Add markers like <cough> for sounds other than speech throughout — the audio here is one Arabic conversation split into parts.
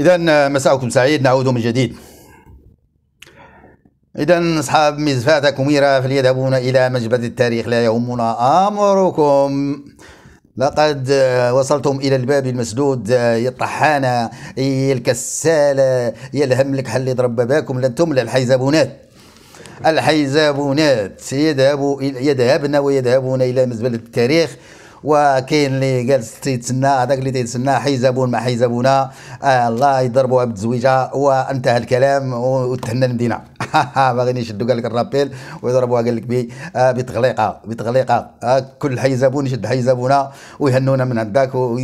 إذا آه، مساءكم سعيد نعود من جديد إذا أصحاب مزفات كميرة فليذهبون إلى مجبد التاريخ لا يهمنا أمركم لقد آه، وصلتم إلى الباب المسدود آه، يا الطحانة يا الكسالة يا الهملك حل يضرب باباكم لن تملى الحيزابونات الحيزابونات يذهبوا يذهبن ويذهبون إلى مزبلة التاريخ وكاين اللي جالس تيتسنى هذاك اللي تيتسنى حيزابون ما حيزابونا آه الله يضربوها الزويجه وانتهى الكلام وتهنى المدينه <laughs> باغيين يشدوا قال لك الرابيل ويضربوها قال لك آه، بتغليقه بتغليقه آه كل حيزابون يشد حيزابونا ويهنونا من عندك و...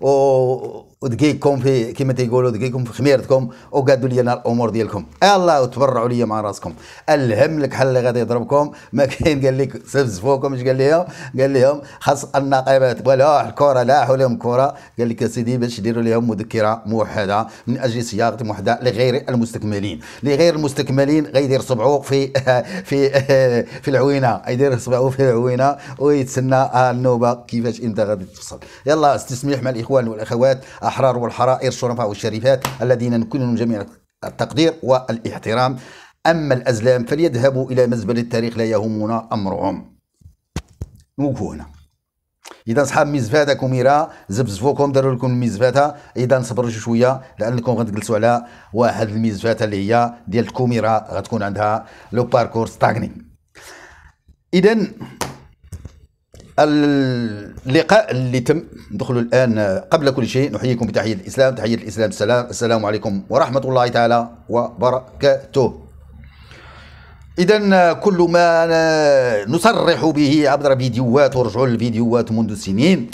و... ودقيقكم في كما تيقولوا دقيقكم في خميرتكم وقادوا لي انا الامور ديالكم الله وتبرعوا لي مع راسكم الهم لك حل اللي غادي يضربكم ما كاين قال لك سفزفوكم اش قال لهم قال لهم خاص النقابات ولا الكره لاحوا لهم كره قال لك سيدي باش يديروا لهم مذكره موحده من اجل صياغه موحده لغير المستكملين لغير المستكملين غيدير صبعو في <laughs> في <laughs> في العوينه يدير صبعو في العوينه ويتسنى النوبه كيفاش انت غادي تفصل يلا استسمح مع الاخوان والاخوات الأحرار والحرائر الشرفاء والشريفات الذين نكنهم جميع التقدير والاحترام أما الأزلام فليذهبوا إلى مزبل التاريخ لا يهمنا أمرهم نوقفوا هنا اذا صحاب ميزفاته كوميرا زبزفوكم داروا لكم الميزفاته اذا صبروا شويه لانكم غتجلسوا على واحد الميزفاته اللي هي ديال الكوميرا غتكون عندها لو باركور ستاغني اذا اللقاء اللي تم ندخلوا الان قبل كل شيء نحييكم بتحيه الاسلام تحيه الاسلام السلام السلام عليكم ورحمه الله تعالى وبركاته اذا كل ما نصرح به عبر فيديوهات ورجعوا للفيديوهات منذ سنين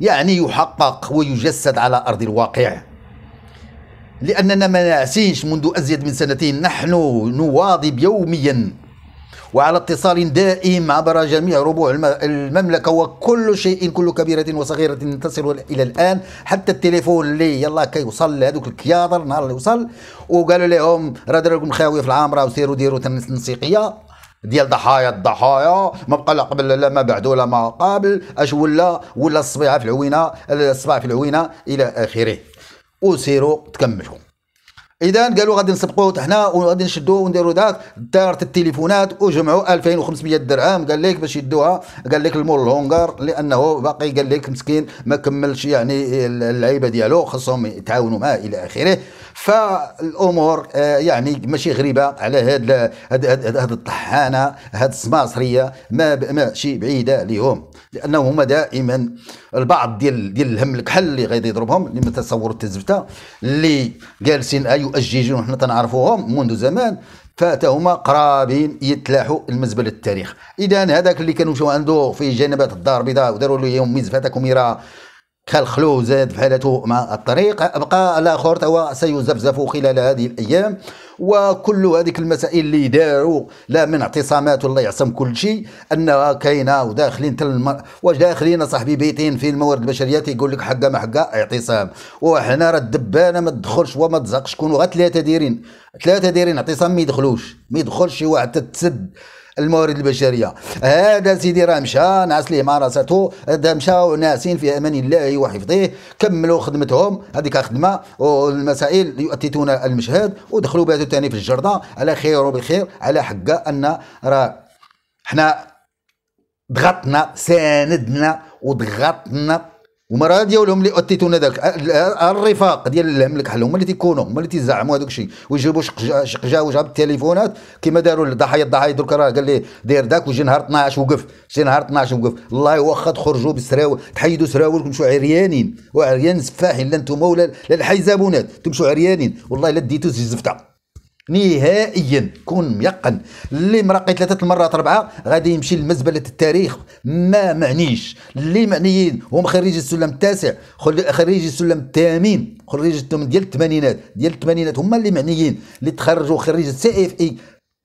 يعني يحقق ويجسد على ارض الواقع لاننا ما نعسيش منذ ازيد من سنتين نحن نواظب يوميا وعلى اتصال دائم عبر جميع ربوع المملكة وكل شيء كل كبيرة وصغيرة تصل إلى الآن حتى التليفون اللي يلا كيوصل لهذوك الكيادر نهار اللي وصل وقالوا لهم راه لكم خاوية في العامرة وسيروا ديروا تنسيقية ديال ضحايا الضحايا ما بقى لا قبل لا ما بعد ولا ما قبل اش ولا ولا الصبيعه في العوينه الصباع في العوينه الى اخره وسيروا تكملوا اذا قالوا غادي نسبقوه هنا وغادي نشدوه ونديروا ذاك دارت التليفونات وجمعوا 2500 درهم قال لك باش يدوها قال لك المول الهونغار لانه باقي قال لك مسكين ما كملش يعني اللعيبه ديالو خصهم يتعاونوا معاه الى اخره فالامور آه، يعني ماشي غريبه على هاد هاد الطحانه هاد السماصريه ما ماشي بعيده ليهم لانه هما دائما البعض ديال ديال الهم الكحل اللي غادي يضربهم اللي ما تصوروا الزفته اللي جالسين ايوا يؤججون حنا تنعرفوهم منذ زمان فاتهما قرابين يتلاحوا المزبل التاريخ اذا هذاك اللي كانوا مشاو عنده في جنبات الدار البيضاء وداروا له يوم مزفه كميره خلخلو زاد في حالته مع الطريق بقى الاخر هو سيزفزف خلال هذه الايام وكل هذيك المسائل اللي داروا لا من اعتصامات والله يعصم كل شيء انها كاينه وداخلين تل المر... وداخلين صاحبي بيتين في الموارد البشريه تيقول لك حقه ما حقه اعتصام وحنا راه الدبانه ما تدخلش وما تزقش كونوا غير ثلاثه دايرين ثلاثه دايرين اعتصام ما يدخلوش ما يدخلش شي واحد تتسد الموارد البشريه هذا سيدي راه مشى نعس ليه مع هذا مشاو ناسين في امان الله وحفظه كملوا خدمتهم هذيك خدمه والمسائل يؤتتون المشهد ودخلوا بهذا ثاني في الجرده على خير وبخير على حق ان راه حنا ضغطنا ساندنا وضغطنا ومرة ديالهم اللي اوتيتونا داك الرفاق ديال الملك حل هما اللي تيكونوا هما اللي تيزعموا هذاك الشيء ويجيبوا شقجاوج بالتليفونات كما داروا الضحايا الضحايا درك راه قال لي دير داك وجي نهار 12 وقف جي نهار 12 وقف الله واخا تخرجوا بسراو تحيدوا سراولكم تمشوا عريانين وعريان سفاحين لا انتم ولا الحيزابونات تمشوا عريانين والله الا ديتو زفته نهائيا كون ميقن اللي مرقي ثلاثه المرات اربعه غادي يمشي لمزبله التاريخ ما معنيش اللي معنيين هم خريجي السلم التاسع خريجي السلم الثامن خريجي الثمن ديال الثمانينات ديال الثمانينات هما اللي معنيين اللي تخرجوا خريج السي اف اي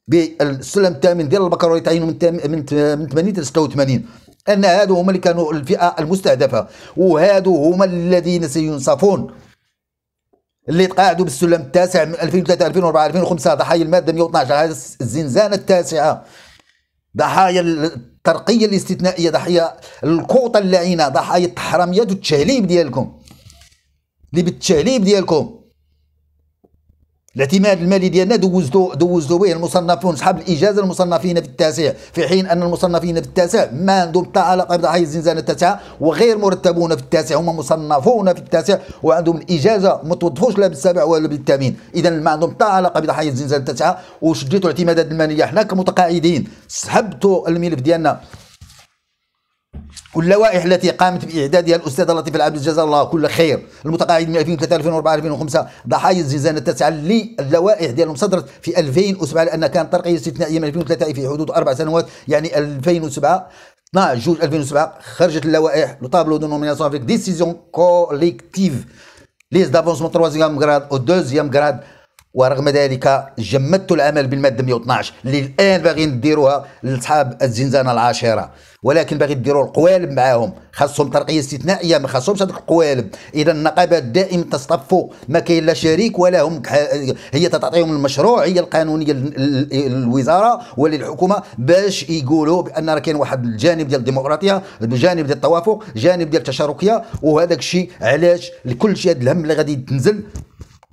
بالسلم الثامن ديال البكالوريا تعينوا من من 80 ل 86 ان هادو هما اللي كانوا الفئه المستهدفه وهادو هما الذين سينصفون اللي تقاعدوا بالسلم التاسع من 2003 2004 2005 ضحايا الماده 112 هذه الزنزانه التاسعه ضحايا الترقيه الاستثنائيه ضحايا الكوطه اللعينه ضحايا التحرميات والتشهليب ديالكم اللي بالتشهليب ديالكم الاعتماد المالي ديالنا دوزتو دوزتو به المصنفون صحاب الاجازه المصنفين في التاسع في حين ان المصنفين في التاسع ما عندهم حتى علاقه بضحايا الزنزانه التاسعه وغير مرتبون في التاسع هما مصنفون في التاسع وعندهم الاجازه ما توظفوش لا بالسابع ولا بالثامن اذا ما عندهم حتى علاقه بضحايا الزنزانه التاسعه وشديتوا الاعتمادات الماليه حنا كمتقاعدين سحبتوا الملف ديالنا واللوائح التي قامت باعدادها الاستاذه لطيفه العبد جزاها الله كل خير المتقاعد من 2003 2004 2005 ضحايا الزنزانه التاسعه اللي اللوائح ديالهم صدرت في 2007 لان كانت ترقيه استثنائيه من 2003 في حدود اربع سنوات يعني 2007 12 جوج 2007 خرجت اللوائح لو طابلو دو نوميناسيون افيك ديسيزيون كوليكتيف ليز دافونسمون تروازيام غراد او دوزيام غراد ورغم ذلك جمدت العمل بالماده 112 اللي الان باغيين نديروها لاصحاب الزنزانه العاشره ولكن باغي ديروا القوالب معاهم خاصهم ترقيه استثنائيه ما خاصهمش هذوك القوالب اذا النقابات دائما تصطف ما كاين لا شريك ولا هم هي تعطيهم هي القانونيه للوزاره وللحكومه باش يقولوا بان راه كاين واحد الجانب ديال الديمقراطيه الجانب ديال التوافق جانب ديال التشاركيه وهذاك الشيء علاش لكل شيء هذا الهم اللي غادي تنزل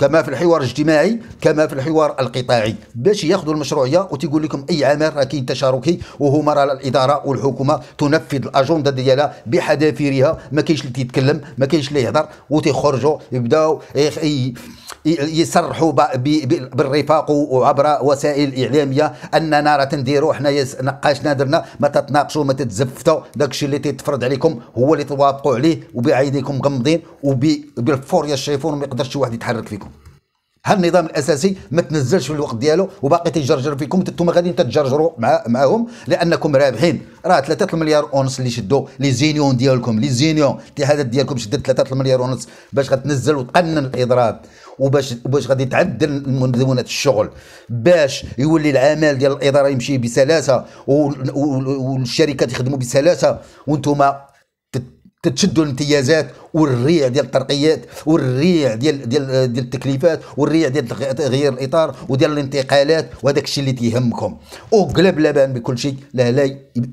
كما في الحوار الاجتماعي كما في الحوار القطاعي باش ياخذوا المشروعيه وتيقول لكم اي عمل راه كاين تشاركي وهما راه الاداره والحكومه تنفذ الاجنده ديالها بحذافيرها ما كاينش اللي تيتكلم ما كاينش اللي يهضر وتيخرجوا يبداو إيه، إيه، يصرحوا بالرفاق وعبر وسائل اعلاميه اننا راه تنديروا حنايا نقاشنا درنا ما تتناقشوا ما تتزفتوا داكشي اللي تيتفرض عليكم هو اللي توافقوا عليه وبعينيكم مغمضين وبالفوريا الشيفون ما يقدرش شي واحد يتحرك فيكم هالنظام النظام الاساسي ما تنزلش في الوقت ديالو وباقي تيجرجر فيكم انتم غاديين تتجرجروا مع معاهم لانكم رابحين راه 3 مليار ونص اللي شدوا لي زينيون ديالكم لي زينيون الاتحادات ديالكم شدت 3 مليار ونص باش غتنزل وتقنن الاضراب وباش باش غادي تعدل منظومه الشغل باش يولي العمل ديال الاداره يمشي بسلاسه والشركات يخدموا بسلاسه وانتم تتشدوا الامتيازات والريع ديال الترقيات والريع ديال ديال ديال التكليفات والريع ديال تغيير الاطار وديال الانتقالات وهذاك الشيء اللي تيهمكم وقلب لبان بكل شيء لا لا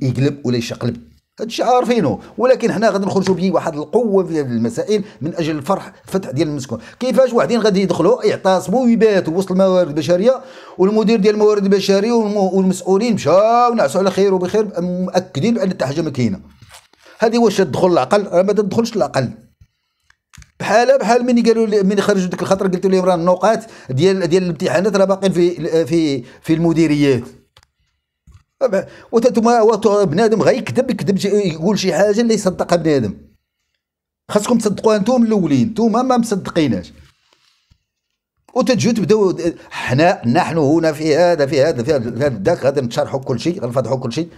يقلب ولا يشقلب هذا الشيء عارفينه ولكن حنا غادي نخرجوا به واحد القوه في هذه المسائل من اجل الفرح فتح ديال المسكون كيفاش واحدين غادي يدخلوا يعتصموا ويباتوا وسط الموارد البشريه والمدير ديال الموارد البشريه والمسؤولين مشاو نعسوا على خير وبخير مؤكدين بان حتى حاجه ما كاينه هذه واش تدخل العقل ما تدخلش العقل بحال بحال ملي قالوا ملي خرجوا ديك الخطره قلت لهم راه النقاط ديال ديال الامتحانات راه باقيين في في في المديريات بنادم غيكذب يكذب يقول شي حاجه اللي يصدقها بنادم خاصكم تصدقوها نتوما الاولين نتوما ما مصدقيناش وتجيو تبداو حنا نحن هنا في هذا في هذا في هذا ذاك غادي نشرحوا كل شيء غنفضحوا كل شيء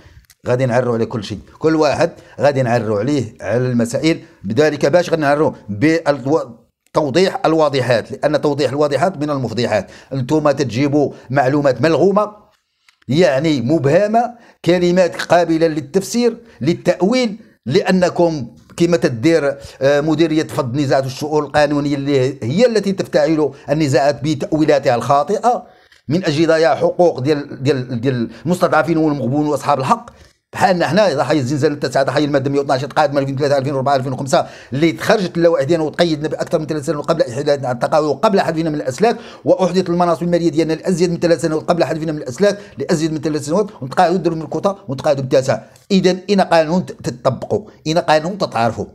غادي نعرو على كل شيء كل واحد غادي نعرو عليه على المسائل بذلك باش غنعروا بالتوضيح الواضحات لان توضيح الواضحات من المفضيحات انتم تجيبوا معلومات ملغومه يعني مبهمة كلمات قابلة للتفسير للتأويل لأنكم كما تدير آه، مديرية فض النزاعات والشؤون القانونية اللي هي التي تفتعل النزاعات بتأويلاتها الخاطئة من أجل ضياع حقوق ديال ديال ديال المستضعفين والمغبون وأصحاب الحق بحالنا حنا ضحايا الزلزال التاسع ضحايا الماده 112 قادمه 2003 2004 2005 اللي تخرجت اللوائح ديالنا وتقيدنا باكثر من ثلاث سنوات قبل احداثنا عن التقاوي وقبل حذفنا من الاسلاك واحدثت المناصب الماليه ديالنا لازيد من ثلاث سنوات قبل حذفنا من الاسلاك لازيد من ثلاث سنوات ونتقاعدوا نديروا من الكوطه ونتقاعدوا بالتاسع اذا اين قانون تطبقوا اين قانون تتعرفوا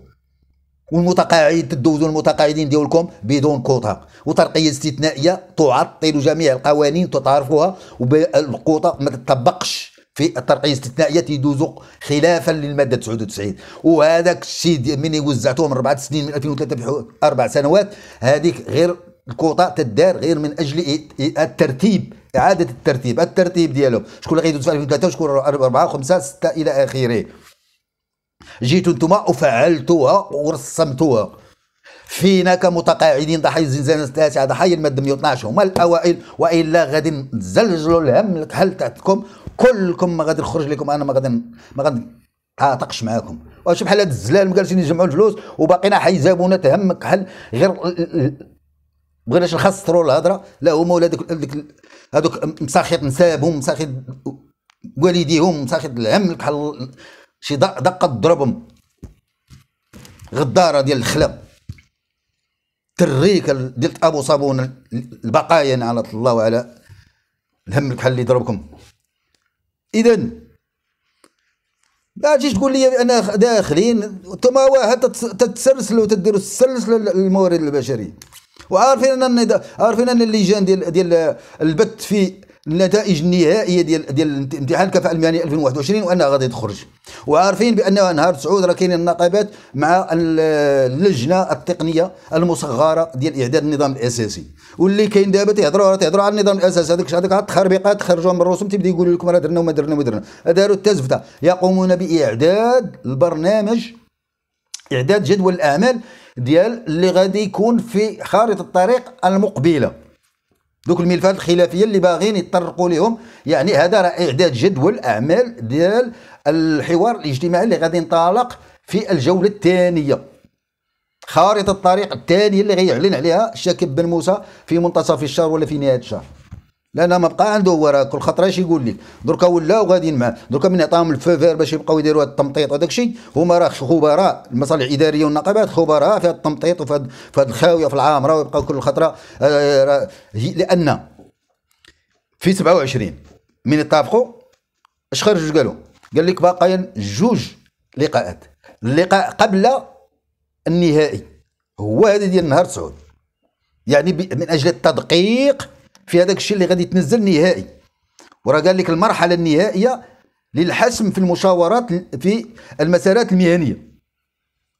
والمتقاعد تدوزوا المتقاعدين ديالكم بدون كوطه وترقيه استثنائيه تعطل جميع القوانين تتعرفوها والكوطه ما تطبقش في الترقية الاستثنائية تيدوزو خلافا للمادة 99 وهذاك الشيء من وزعتوه من أربعة سنين من 2003 أربع سنوات هذيك غير الكوطة تدار غير من أجل الترتيب إعادة الترتيب الترتيب ديالهم شكون اللي غيدوز في 2003 وشكون أربعة خمسة ستة إلى آخره جيتوا انتم وفعلتوها ورسمتوها فينا كمتقاعدين ضحايا الزنزانة التاسعة ضحايا المادة 112 هما الأوائل وإلا غادي نزلزلوا الهم هل تاعتكم كلكم ما غادي نخرج لكم أنا ما غادي ما غادي نتعاطقش معاكم واش بحال هاد الزلال جالسين يجمعوا الفلوس وباقينا حيزابونا تهمك هل غير بغيناش نخسروا الهضره لا هما ولا هذوك هذوك مساخط نسابهم مساخط والديهم مساخط الهم بحال شي دقه ضربهم غداره ديال الخلق تريك درت ابو صابون البقايا على الله وعلى الهم بحال اللي ضربكم اذا ما تجيش تقول لي انا داخلين انتم واحد تتسلسلوا تديروا السلسله للموارد البشريه وعارفين ان عارفين ان اللجان ديال ديال البت في النتائج النهائيه ديال ديال امتحان الكفاءه المهنيه 2021 وانها غادي تخرج وعارفين بان نهار تسعود راه كاينين النقابات مع اللجنه التقنيه المصغره ديال اعداد النظام الاساسي واللي كاين دابا تيهضروا تيهضروا على النظام الاساسي هذاك هذاك التخربيقات خرجوا من الرسوم تيبدا يقولوا لكم راه درنا وما درنا وما درنا داروا التزفته يقومون باعداد البرنامج اعداد جدول الاعمال ديال اللي غادي يكون في خارطه الطريق المقبله دوك الملفات الخلافيه اللي باغيين يطرقوا لهم يعني هذا راه اعداد جدول اعمال ديال الحوار الاجتماعي اللي غادي ينطلق في الجوله الثانيه خارطه الطريق الثانيه اللي غيعلن عليها الشاكب بن موسى في منتصف الشهر ولا في نهايه الشهر لا لا ما بقى عنده هو راه كل خطره اش يقول لك دركا ولاو غاديين معاه دركا من عطاهم الفيفير باش يبقاو يديروا هذا التمطيط وداك الشيء هما راه خبراء المصالح الاداريه والنقابات خبراء في هذا التمطيط وفي هذه الخاويه في العامره ويبقاو كل خطره آه، لان في 27 من اتفقوا اش خرج قالوا قال لك باقيين جوج لقاءات اللقاء قبل النهائي هو هذا ديال نهار 9 يعني من اجل التدقيق في هذاك الشيء اللي غادي يتنزل نهائي وراه قال لك المرحله النهائيه للحسم في المشاورات في المسارات المهنيه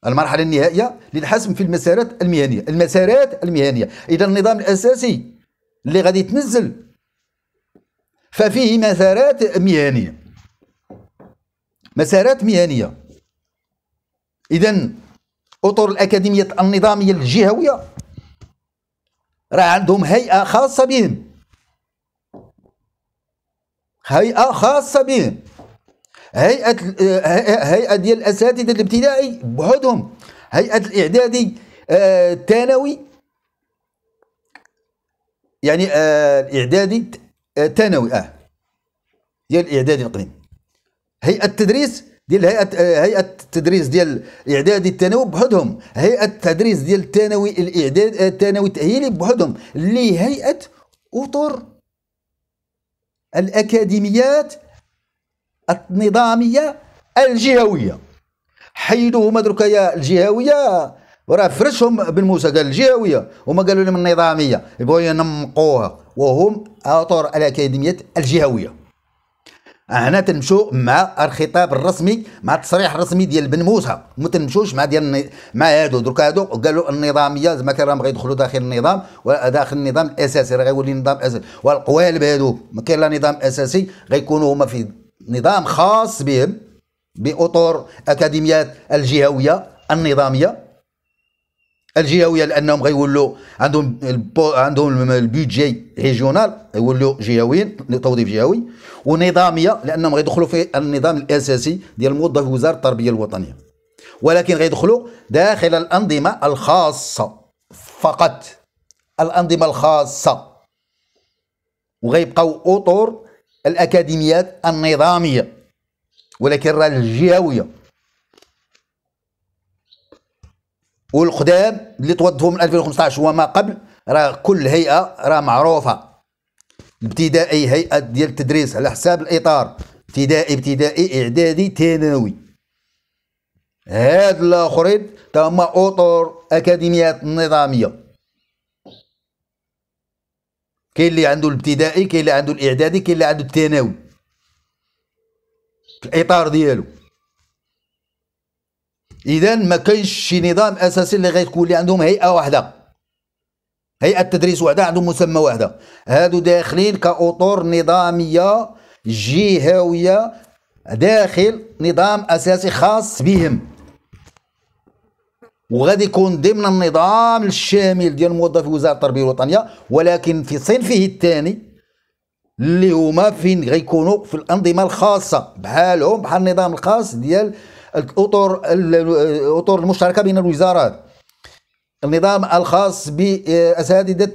المرحلة النهائية للحسم في المسارات المهنية المسارات المهنية إذا النظام الأساسي اللي غادي يتنزل ففيه مسارات مهنية مسارات مهنية إذا أطر الأكاديمية النظامية الجهوية عندهم هيئة خاصة بهم هيئة خاصة بهم هيئة آه، هيئة ديال الأساتذة الابتدائي بعدهم هيئة الإعدادي آه، الثانوي يعني آه، الإعدادي الثانوي أه ديال الإعدادي القديم هيئة التدريس ديال هيئه هيئه التدريس ديال الاعدادي الثانوي بوحدهم هيئه التدريس ديال الثانوي الاعداد الثانوي التاهيلي بوحدهم اللي هيئه اطر الاكاديميات النظاميه الجهويه حيدوهم دروك يا الجهويه وراه فرشهم بالموسى قال الجهويه هما قالوا لهم النظاميه يبغوا ينمقوها وهم اطر الاكاديميات الجهويه هنا تنمشوا مع الخطاب الرسمي مع التصريح الرسمي ديال بن موسى ما تنمشوش مع ديال مع هادو دروك هادو قالوا النظاميه زعما كان راهم غيدخلوا داخل النظام وداخل النظام الاساسي راه غيولي نظام اساسي والقوالب هادو ما كاين لا نظام اساسي غيكونوا هما في نظام خاص بهم باطر اكاديميات الجهويه النظاميه الجهويه لانهم غيولوا عندهم البو عندهم البيدجي ريجيونال غيولوا جهويين توظيف جهوي ونظاميه لانهم غيدخلوا في النظام الاساسي ديال الموظف وزاره التربيه الوطنيه ولكن غيدخلوا داخل الانظمه الخاصه فقط الانظمه الخاصه وغيبقاو اطر الاكاديميات النظاميه ولكن راه الجهويه والقدام اللي توظفوا من 2015 وما قبل راه كل هيئه راه معروفه ابتدائي هيئه ديال التدريس على حساب الاطار ابتدائي ابتدائي اعدادي ثانوي هاد الاخرين هما اطر اكاديميات نظاميه كاين اللي عنده الابتدائي كاين اللي عنده الاعدادي كاين اللي عنده الثانوي الاطار ديالو اذا ما كاينش شي نظام اساسي اللي غيكون اللي عندهم هيئه واحده هيئه تدريس واحده عندهم مسمى واحده هادو داخلين كاطر نظاميه جهويه داخل نظام اساسي خاص بهم وغادي يكون ضمن النظام الشامل ديال موظفي وزاره التربيه الوطنيه ولكن في صنفه الثاني اللي هما فين غيكونوا في الانظمه الخاصه بحالهم بحال النظام الخاص ديال الأطر الأطر المشتركة بين الوزارات النظام الخاص بأساتذة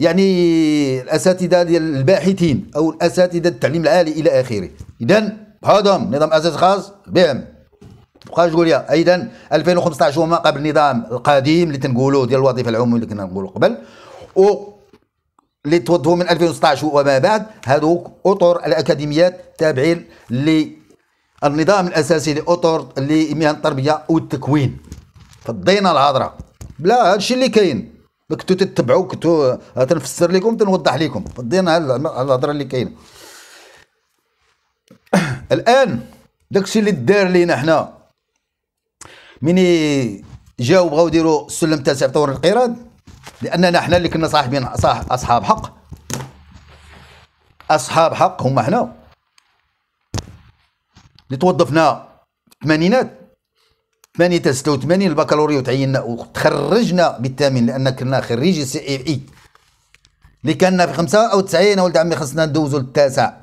يعني الأساتذة ديال الباحثين أو الأساتذة التعليم العالي إلى آخره إذا هذا نظام أساس خاص بهم بقاش تقول يا اذا 2015 وما قبل النظام القديم اللي تنقولوه ديال الوظيفه العموميه اللي كنا نقولوا قبل و اللي توضوا من 2016 وما بعد هذوك اطر الاكاديميات تابعين ل النظام الاساسي لاطر لمهن التربيه والتكوين في الضينه بلا هادشي اللي كاين كنتو تتبعوا كنتو تنفسر لكم تنوضح لكم في الضينه الهضره اللي كاينه <coughs> الان داكشي اللي دار لينا حنا مني جاو بغاو يديروا السلم التاسع في طور القيراد لاننا حنا اللي كنا صاحبين صاح اصحاب حق اصحاب حق هما حنا اللي توظفنا في الثمانينات 86 البكالوريا وتعيننا وتخرجنا بالثامن لان كنا خريجي سي اي اي اللي كنا في 95 ولد عمي خصنا ندوزو للتاسع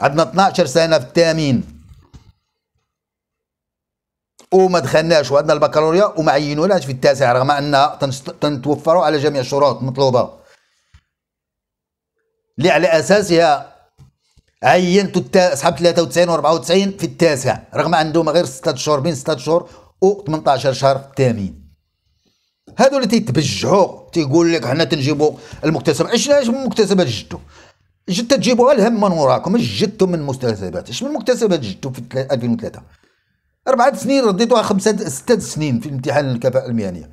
عندنا 12 سنه في الثامن وما دخلناش وعندنا البكالوريا وما عينوناش في التاسع رغم انها تنتوفروا على جميع الشروط المطلوبه اللي على اساسها عينتوا اصحاب 93 و 94 في التاسع رغم عندهم غير 6 شهور بين 6 شهور و 18 شهر في الثامن هادو اللي تيتبجعوا تيقول لك حنا تنجيبوا المكتسب اش علاش من مكتسبات جدو جد تجيبوها الهم من وراكم اش جدتم من مكتسبات اش من مكتسبات جدو في 2003 اربعة سنين رديتوها خمسة ستة سنين في امتحان الكفاءة المهنية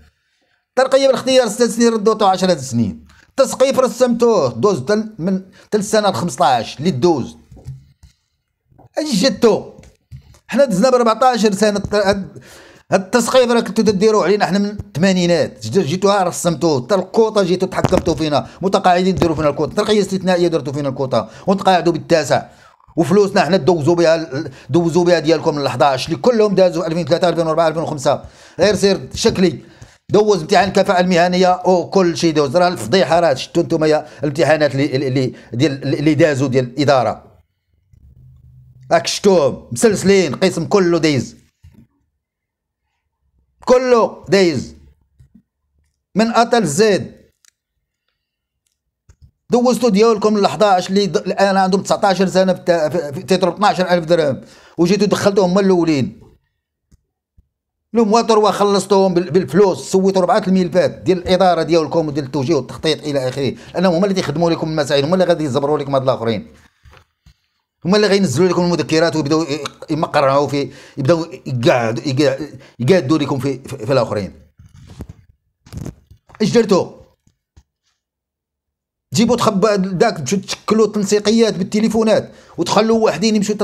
ترقية بالاختيار ستة سنين رديتوها عشرة سنين تسقيف رسمتوه دوز تل من تل السنه ل 15 اللي دوز جتو حنا دزنا ب 14 سنه هاد التسقيف راه كنتو تديرو علينا حنا من الثمانينات جيتوها رسمتوه حتى الكوطه جيتو تحكمتو فينا متقاعدين ديروا فينا الكوطه ترقيه استثنائيه درتو فينا الكوطه ونتقاعدوا بالتاسع وفلوسنا حنا دوزوا بها دوزوا بها ديالكم ال 11 اللي كلهم دازوا 2003 2004 2005 غير سير شكلي دوز امتحان الكفاءه المهنيه وكل شيء دوز راه الفضيحه راه شفتوا انتم الامتحانات اللي اللي ديال اللي دازوا ديال الاداره راك شفتوهم مسلسلين قسم كله دايز كله دايز من اطل زيد دوزتوا ديالكم ال 11 اللي الان عندهم 19 سنه في تيترو 12000 درهم وجيتوا دخلتوهم هما الاولين المواتر وخلصتهم بالفلوس سويت ربعه الملفات ديال الاداره ديالكم وديال التوجيه والتخطيط الى اخره لانهم هما اللي تيخدموا لكم المسائل هما اللي غادي يزبروا لكم هاد الاخرين هما اللي غينزلوا لكم المذكرات ويبداو يمقرعوا في يبداو يقعدوا يقعدوا لكم في في, في الاخرين اش درتوا جيبوا تخبى داك تمشوا تشكلوا تنسيقيات بالتليفونات وتخلوا واحدين يمشوا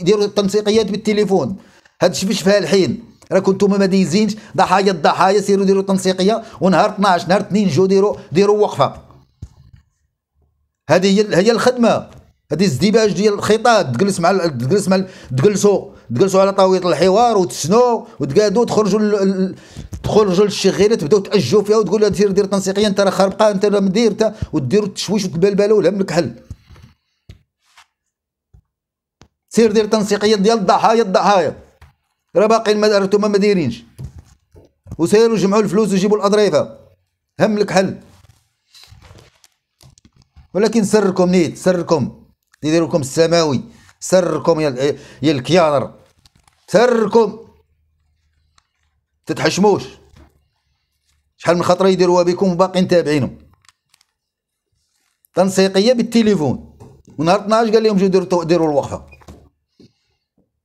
يديروا تنسيقيات بالتليفون هادشي فاش فيها الحين راكم نتوما ما دايزينش ضحايا الضحايا سيروا ديروا تنسيقيه ونهار 12 نهار 2 جو ديروا ديروا وقفه هذه هي هي الخدمه هذه الازدواج ديال الخطاب تجلس مع تجلس مع تجلسوا تجلسوا على طاوله الحوار وتسنوا وتقادوا تخرجوا ال... تخرجوا للشغيله تبداو تاجوا فيها وتقول لها دير دير تنسيقيه انت راه خربقه انت راه مدير انت وديروا التشويش وتبلبلوا ولا لك حل سير دير تنسيقيه ديال الضحايا الضحايا راه باقي المدار انتم ما دايرينش وسيروا جمعوا الفلوس وجيبوا الاضريفه هم لك حل ولكن سركم نيت سركم يديروا لكم السماوي سركم يا يا الكيانر سركم تتحشموش شحال من خطره يديروها بكم وباقيين تابعينهم تنسيقيه بالتليفون ونهار 12 قال لهم جو ديروا ديروا الوقفه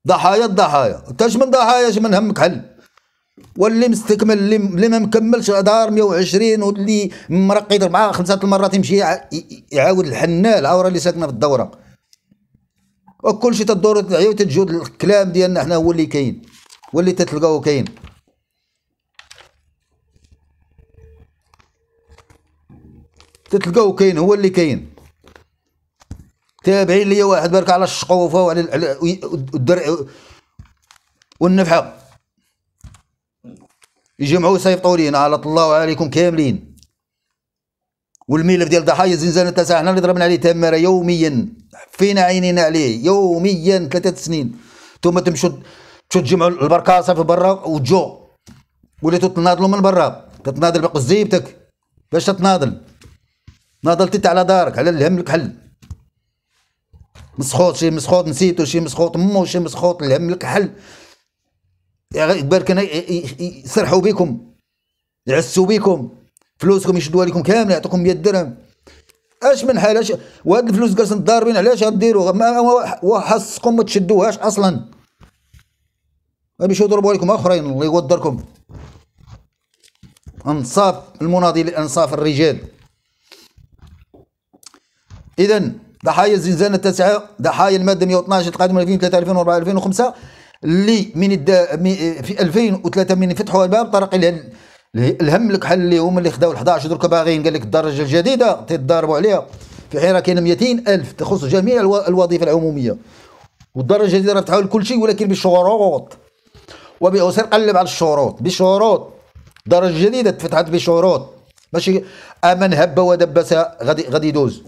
ضحايا الضحايا انت من ضحايا اش من همك حل واللي مستكمل اللي, اللي ما مكملش دار 120 واللي مرق يضرب معاه خمسه المرات يمشي يعاود الحنال عوره اللي ساكنه في الدوره وكل شيء تدور تدعي تتجو الكلام ديالنا احنا هو اللي كاين واللي تتلقاو كاين تتلقاو كاين هو اللي كاين تابعين ليا واحد بارك على الشقوفه وعلى الدرع والنفحه يجمعوا ويصيفطوا لينا على الله عليكم كاملين والملف ديال ضحايا الزنزانه تاع حنا اللي ضربنا عليه تماره يوميا حفينا عينينا عليه يوميا ثلاثه سنين ثم تمشوا تمشوا تجمعوا البركاصه في برا وتجو وليتوا تناضلوا من برا تتناضل بقزيبتك باش تتناضل ناضلتي على دارك على الهم الكحل مسخوط شي مسخوط نسيتو شي مسخوط مو شي مسخوط الهم الكحل يبارك يسرحوا بكم يعسوا بكم فلوسكم يشدوها لكم كامله يعطوكم 100 درهم اش من حال اش وهاد الفلوس جالسين ضاربين علاش غديروا وحصكم ما تشدوهاش اصلا باش يضربوا لكم اخرين الله يقدركم انصاف المناضل انصاف الرجال اذا ضحايا الزنزانة التاسعة ضحايا المادة 112 تقدم 2003 2004 2005 اللي من الدا في 2003 من فتحوا الباب طرق إلى الهم لك حل اللي هما اللي خداو 11 درك باغيين قال لك الدرجة الجديدة تضاربوا عليها في حين راه كاين 200 ألف تخص جميع الوظيفة العمومية والدرجة الجديدة راه تحاول كل شيء ولكن بشروط وبأسر قلب على الشروط بشروط الدرجة الجديدة تفتحت بشروط ماشي أمن هب ودبس غادي غادي يدوز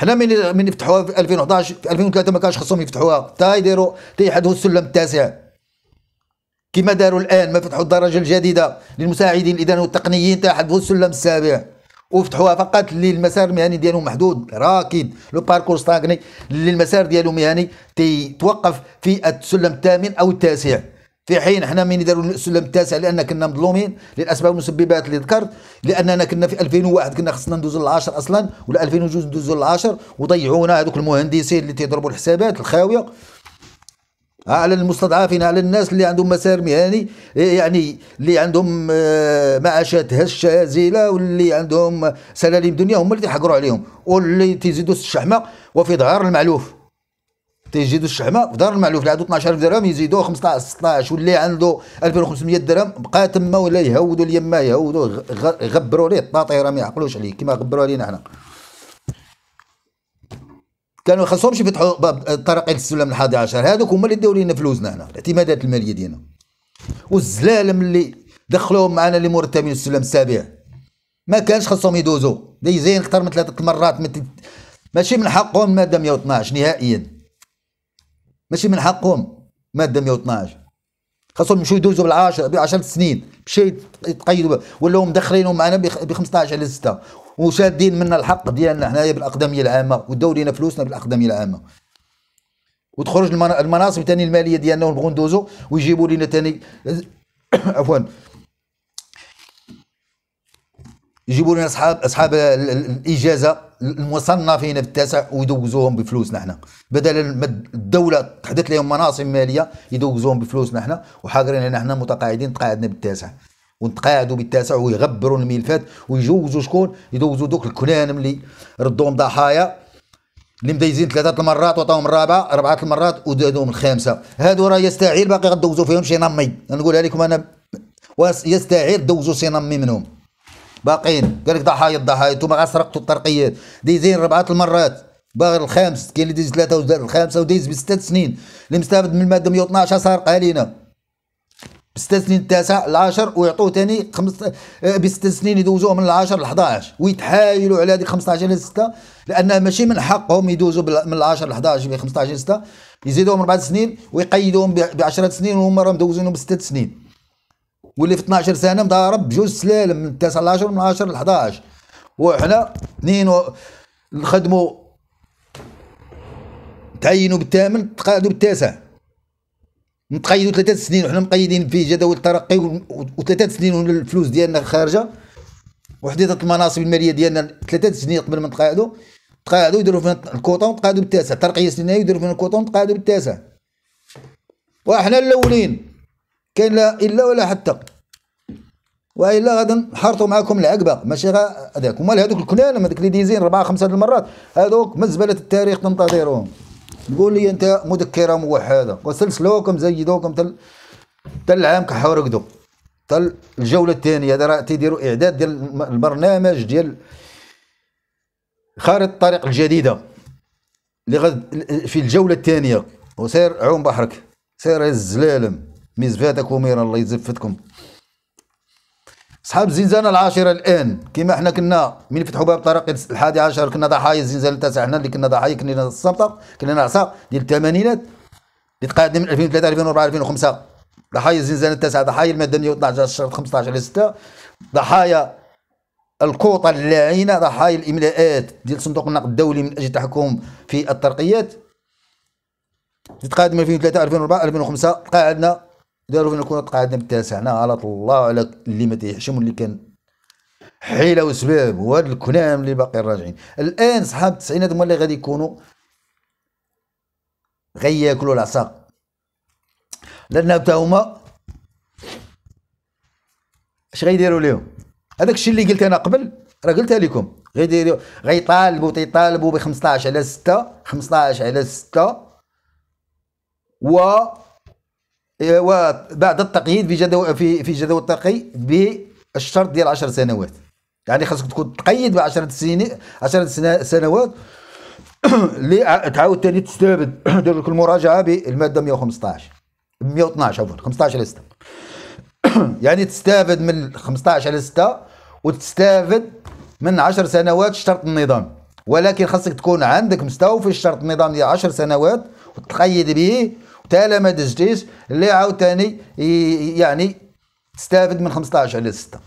حنا من من فتحوها في 2011 في 2003 ما كانش خصهم يفتحوها تا يديروا يحدوا السلم التاسع كما داروا الان ما فتحوا الدرجه الجديده للمساعدين الاداريين والتقنيين تحدوا السلم السابع وفتحوها فقط للمسار المسار المهني ديالهم محدود راكد لو باركور ستاغني للمسار المسار ديالو مهني تيتوقف في السلم الثامن او التاسع في حين احنا من داروا السلم التاسع لان كنا مظلومين للاسباب المسببات اللي ذكرت لاننا كنا في 2001 كنا خصنا ندوزو للعشر اصلا ولا 2002 ندوزو للعشر وضيعونا هذوك المهندسين اللي تيضربوا الحسابات الخاويه على المستضعفين على الناس اللي عندهم مسار مهني إيه، يعني اللي عندهم آه، معاشات هشه هزيله واللي عندهم سلالم دنيا هما اللي تيحقروا عليهم واللي تيزيدوا الشحمه وفي ظهر المعلوف تيزيدوا الشحمه في دار المعلوف اللي عنده 12000 درهم يزيدوه 15 16 واللي عنده 2500 درهم بقى تما ولا يهودوا اليما يهودوا غبروا ليه راه ما يعقلوش عليه كما غبروا علينا حنا كانوا خاصهمش يفتحوا باب السلم الحادي عشر هذوك هما اللي داو لنا فلوسنا هنا الاعتمادات الماليه ديالنا والزلالم اللي دخلوهم معنا اللي مرتبين السلم السابع ما كانش خاصهم يدوزوا دايزين اكثر من ثلاثه المرات ماشي من حقهم الماده 112 نهائيا ماشي من حقهم ماده 112 خاصهم يمشوا يدوزوا بالعاشر ب10 سنين مشي يتقيدوا ولا هم مدخلينهم معنا ب 15 على 6 وشادين منا الحق ديالنا حنايا بالاقدميه العامه وداو لينا فلوسنا بالاقدميه العامه وتخرج المناصب ثاني الماليه ديالنا ونبغوا ندوزو ويجيبوا لينا ثاني <coughs> عفوا يجيبوا لنا اصحاب اصحاب الاجازه المصنفين التاسع ويدوزوهم بفلوسنا احنا بدل ما الدوله تحدث لهم مناصب ماليه يدوزوهم بفلوسنا احنا وحاقرين لنا احنا متقاعدين تقاعدنا بالتاسع ونتقاعدوا بالتاسع ويغبروا الملفات ويجوزوا شكون يدوزوا دوك الكنانم اللي ردوهم ضحايا اللي مدايزين ثلاثة المرات وعطاهم الرابعة أربعة المرات ودادوهم الخامسة هادو راه يستعير باقي غدوزوا فيهم شي نمي نقولها لكم أنا يستعير دوزوا شي نمي منهم باقين قال لك ضحايا الضحايا انتم سرقتوا الطرقيات دايزين ربعه المرات باغي الخامس كاين اللي دايز ثلاثه ودار الخامسه ودايز بست سنين اللي مستافد من الماده 112 سارقها لينا بست سنين التاسع العاشر ويعطوه ثاني خمس آه، بست سنين يدوزوه من العاشر ل 11 ويتحايلوا على هذيك 15 ل 6 لانها ماشي من حقهم يدوزوا من العاشر ل 11 ب 15 ل 6 يزيدوهم اربع سنين ويقيدوهم ب 10 سنين وهم راهم مدوزينهم بست سنين واللي في 12 سنه مضارب بجوج سلالم من 9 ل 10 من 10 ل 11 وحنا اثنين نخدموا تعينوا بالثامن تقاعدوا بالتاسع نتقيدوا ثلاثة سنين وحنا مقيدين في جدول الترقي وثلاثة سنين الفلوس ديالنا خارجه وحديثة المناصب الماليه ديالنا ثلاثة سنين قبل ما نتقاعدوا تقاعدوا يديروا فينا الكوطه ونتقاعدوا بالتاسع ترقيه سنينيه يديروا فينا الكوطه ونتقاعدوا بالتاسع وحنا الاولين كاين لا الا ولا حتى والا غادي نحرطوا معاكم العقبه ماشي غا هذاك امال هذوك الكلالم هذوك اللي ديزين اربعه خمسه المرات هذوك من زباله التاريخ تنتظرهم تقول لي انت مذكره موحده وسلسلوكم زيدوكم تل تل العام كحور رقدوا تل الجوله الثانيه هذا راه تيديروا اعداد ديال البرنامج ديال خارطه الطريق الجديده اللي غد في الجوله الثانيه وسير عوم بحرك سير الزلالم ميزفاتك وميرا الله يزفتكم صحاب الزنزانه العاشره الان كما احنا كنا من فتحوا باب طريق الحادي عشر كنا ضحايا الزنزانه التاسعة احنا اللي كنا ضحايا كنا الصمتة كنا نعصى ديال الثمانينات اللي تقاعدنا من 2003 2004 2005 ضحايا الزنزانه التاسعه ضحايا الماده 112 15 على 6 ضحايا الكوطة اللاعينه ضحايا الاملاءات ديال صندوق النقد الدولي من اجل التحكم في الترقيات اللي من 2003 2004 2005 تقاعدنا داروا فينا كنا تقعدنا بتاسعنا على الله على اللي ما تيحشم اللي كان حيله وسباب وهاد الكلام اللي باقي راجعين الان صحاب التسعينات هما اللي غادي يكونوا غياكلوا العصا لان حتى هما اش غيديروا لهم هذاك الشيء اللي قلت انا قبل راه قلتها لكم غيديروا غيطالبوا تيطالبوا ب 15 على 6 15 على 6 و إيه، وبعد التقييد في جدول في في جدول الترقي بالشرط ديال 10 سنوات يعني خاصك تكون تقيد ب 10 سنين 10 سنوات اللي <coughs> تعاود ثاني تستافد <coughs> دير لك المراجعه بالماده 115 112 عفوا 15 على 6 <coughs> يعني تستافد من 15 على 6 وتستافد من 10 سنوات شرط النظام ولكن خاصك تكون عندك مستوفي الشرط النظام ديال 10 سنوات وتقيد به تالا ما دزتيش اللي عاوتاني يعني تستافد من 15 على 6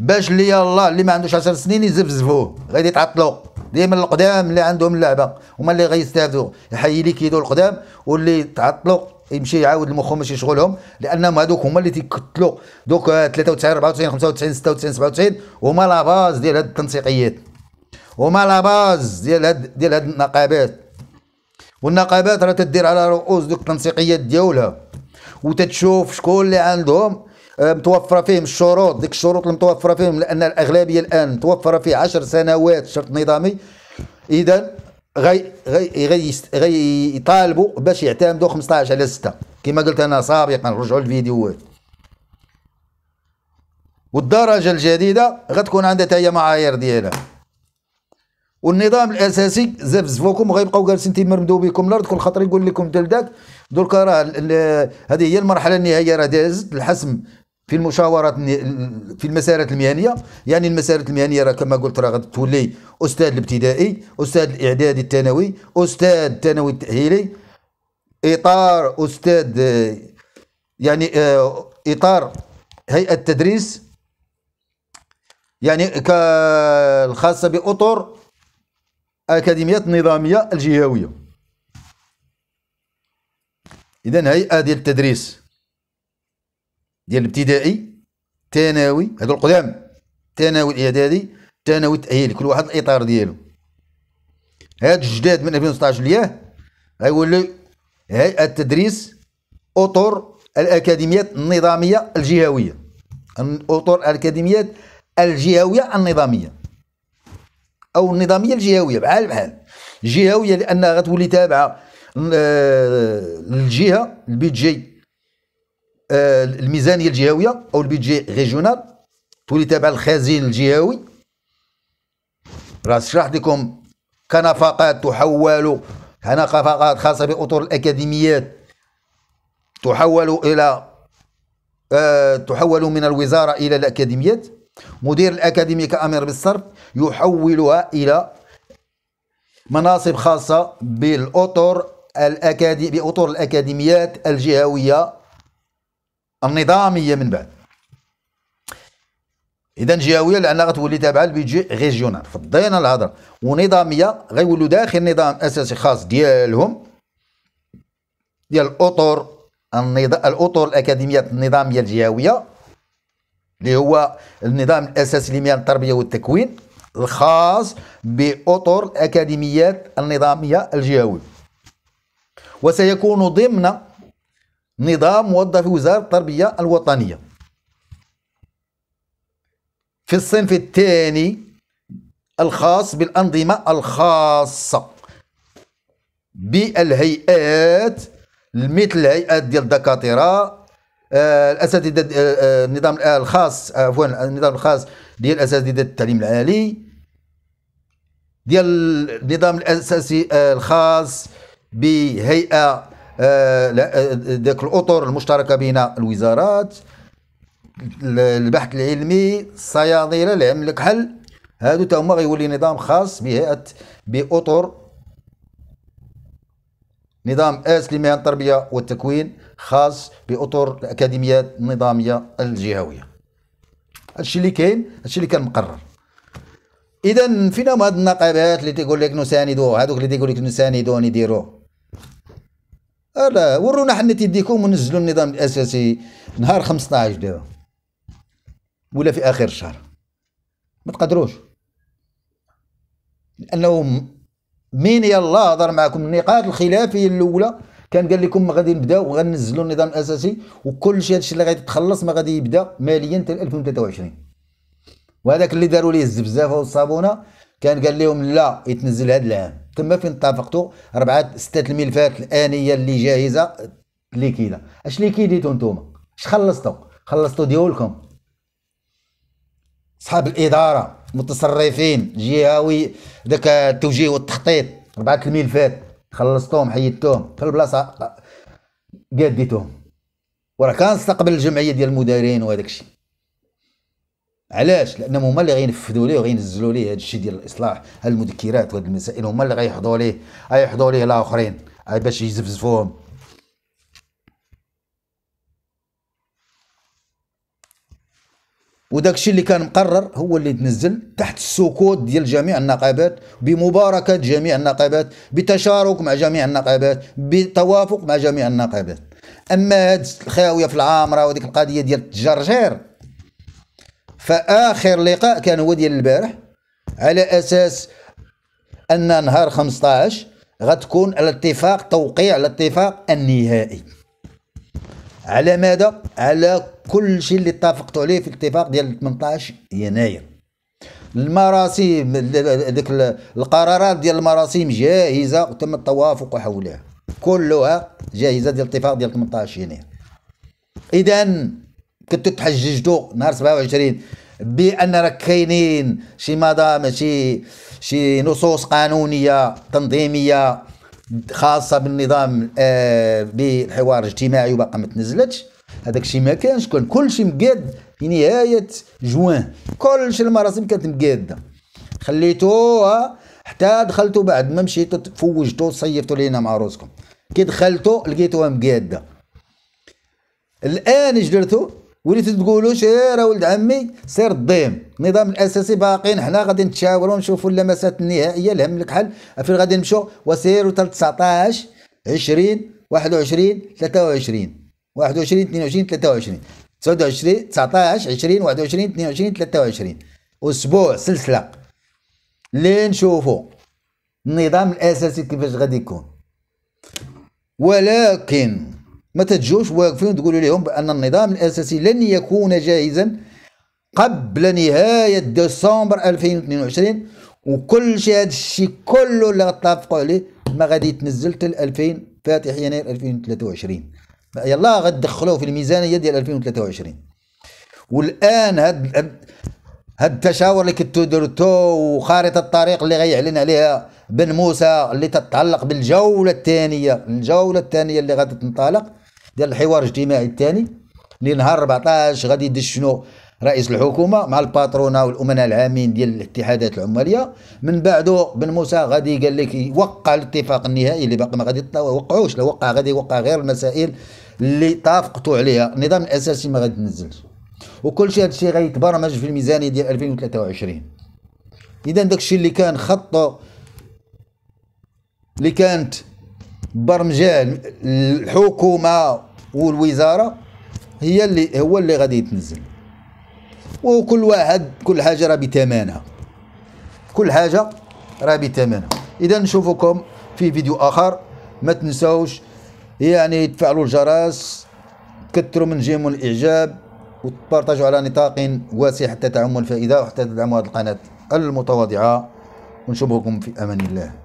باش اللي يلا اللي ما عندوش 10 سنين يزفزفوه غادي يتعطلوا ديما القدام اللي عندهم اللعبه هما اللي غيستافدوا يحيي لي كيدو القدام واللي تعطلوا يمشي يعاود المخ ماشي شغلهم لانهم هذوك هما اللي تيكتلوا دوك 93 94 95 96 97 هما لا باز ديال هاد التنسيقيات هما لا باز ديال هاد ديال هاد النقابات والنقابات راه تدير على رؤوس دوك التنسيقيات ديالها وتتشوف شكون اللي عندهم آه، متوفره فيهم الشروط ديك الشروط اللي متوفره فيهم لان الاغلبيه الان متوفره فيه 10 سنوات شرط نظامي اذا غي غي غي, غي يطالبوا باش يعتمدوا 15 على 6 كما قلت انا سابقا رجعوا الفيديوهات والدرجه الجديده غتكون عندها تاهي معايير ديالها والنظام الاساسي زفزفوكم وغيبقاو جالسين تيمرمدوا بكم الارض كل خطر يقول لكم دلداك دركا راه هذه هي المرحله النهائيه راه دازت الحسم في المشاورات في المسارات المهنيه يعني المسارات المهنيه راه كما قلت راه تولي استاذ الابتدائي استاذ الاعدادي الثانوي استاذ الثانوي التاهيلي اطار استاذ يعني آه، اطار هيئه التدريس يعني كالخاصه باطر أكاديميات النظامية الجهوية إذا هيئة ديال التدريس ديال الابتدائي ثانوي هذو القدام ثانوي الإعدادي ثانوي التأهيلي كل واحد الإطار ديالو هاد الجداد من 2016 لياه غيولي هيئة تدريس أطر الأكاديميات النظامية الجهوية أطر الأكاديميات الجهوية النظامية او النظاميه الجهويه بحال بحال جهويه لانها غتولي تابعه الجهه آه، البي جي آه، الميزانيه الجهويه او البي جي ريجيونال تولي تابعه للخزين الجهوي راه شرحت لكم كنفقات تحول كنفقات خاصه باطر الاكاديميات تحول الى أه تحول من الوزاره الى الاكاديميات مدير الأكاديمي كأمير بالصرف يحولها إلى مناصب خاصة بالأطر الأكاديمي بأطر الأكاديميات الجهوية النظامية من بعد اذا جهويه لانها غتولي تابعه للبيدجي ريجيونال فضينا الهضره ونظاميه غيولوا داخل نظام اساسي خاص ديالهم ديال الاطر الاطر الاكاديميات النظاميه الجهويه اللي هو النظام الاساسي لميان التربيه والتكوين الخاص باطر الاكاديميات النظاميه الجهوي وسيكون ضمن نظام موظف وزاره التربيه الوطنيه في الصنف الثاني الخاص بالانظمه الخاصه بالهيئات مثل هيئات ديال الدكاتره آه، الاساتذه آه، آه، النظام الخاص عفوا النظام الخاص ديال اساتذه التعليم العالي ديال النظام الاساسي الخاص بهيئه ذاك الاطر المشتركه بين الوزارات البحث العلمي الصيادله العمل الكحل هادو تا هما غيولي نظام خاص بهيئه باطر نظام اس لمهن التربية والتكوين خاص بأطر الأكاديميات النظامية الجهوية هادشي اللي كاين هادشي اللي كان مقرر إذا فينا هاد النقابات اللي تيقول لك نساندو هادوك اللي تيقول لك نساندو نديرو لا ورونا حنا تيديكم ونزلوا النظام الأساسي نهار 15 دابا ولا في آخر الشهر ما تقدروش لأنهم مين يلا هضر معكم النقاط الخلافيه الاولى كان قال لكم غادي نبداو وغنزلوا النظام الاساسي وكل شيء هادشي اللي غادي تخلص ما غادي يبدا ماليا حتى 2023 وهذاك اللي داروا ليه الزبزافه والصابونه كان قال لهم لا يتنزل هذا العام تما فين اتفقتوا اربعه سته الملفات الانيه اللي جاهزه ليكيده اش ليكيديتو نتوما اش خلصتوا خلصتوا ديولكم صحاب الاداره متصرفين جهوي داك التوجيه والتخطيط ربعة الملفات خلصتهم حيدتهم في البلاصة قاديتهم وراه كان استقبل الجمعية ديال المدارين وهذاك الشيء علاش لانهم هما اللي غينفذوا ليه وغينزلوا ليه هذا الشيء ديال الاصلاح المذكرات وهاد المسائل هما اللي غيحضوا ليه غيحضوا ليه الاخرين باش يزفزفوهم وداك الشيء اللي كان مقرر هو اللي تنزل تحت السكوت ديال جميع النقابات بمباركه جميع النقابات بتشارك مع جميع النقابات بتوافق مع جميع النقابات اما هاد الخاويه في العامره وديك القضيه ديال الجرجير فاخر لقاء كان هو ديال البارح على اساس ان نهار 15 غتكون الاتفاق توقيع الاتفاق النهائي على ماذا على كل شيء اللي اتفقتوا عليه في الاتفاق ديال 18 يناير المراسيم ديك القرارات ديال المراسيم جاهزه وتم التوافق حولها كلها جاهزه ديال الاتفاق ديال 18 يناير اذا كنتو تحججتوا نهار 27 بان راك كاينين شي مدام شي شي نصوص قانونيه تنظيميه خاصه بالنظام آه بالحوار الاجتماعي وباقا ما تنزلتش هذاك الشيء ما كانش كان كل شيء مقاد في نهايه جوان كل شيء المراسم كانت مقاده خليتوها آه، حتى دخلتو بعد ما مشيتو تفوجتو صيفتو لينا مع روسكم كي دخلتو لقيتوها مقاده الان اش درتو وليتو تقولوا شي راه ولد عمي سير الضيم النظام الاساسي باقيين حنا غادي نتشاوروا نشوفوا اللمسات النهائيه لهم لك حل فين غادي نمشوا وسيروا 19 20 21 23 21 22 23 29 19 20 21 22 23 اسبوع سلسله لين النظام الاساسي كيفاش غادي يكون ولكن ما تجوش واقفين تقولوا لهم بان النظام الاساسي لن يكون جاهزا قبل نهايه ديسمبر 2022 وكل شيء هذا الشيء كله اللي غتفقوا عليه ما غادي يتنزل حتى 2000 فاتح يناير 2023 يلا غد في الميزانيه ديال 2023 والان هاد هاد, هاد التشاور اللي كنتو درتو وخارطه الطريق اللي غيعلن عليها بن موسى اللي تتعلق بالجوله الثانيه الجوله الثانيه اللي غادي تنطلق ديال الحوار الاجتماعي الثاني اللي نهار 14 غادي يدش شنو رئيس الحكومه مع الباترونا والامناء العامين ديال الاتحادات العماليه من بعده بن موسى غادي قال لك يوقع الاتفاق النهائي اللي باقي ما غادي يوقعوش لو وقع غادي يوقع غير المسائل اللي تافقتوا عليها النظام الاساسي ما غتنزلش وكل شيء هذا الشيء غيتبرمج في الميزانيه ديال 2023 اذا داك الشيء اللي كان خط اللي كانت برمجه الحكومه والوزاره هي اللي هو اللي غادي يتنزل وكل واحد كل حاجه راه بثمنها كل حاجه راه بثمنها اذا نشوفكم في فيديو اخر ما تنساوش يعني تفعلوا الجرس تكثروا من جيم الاعجاب وتبارطاجوا على نطاق واسع حتى تعم الفائده وحتى تدعموا هذه القناه المتواضعه ونشوفكم في امان الله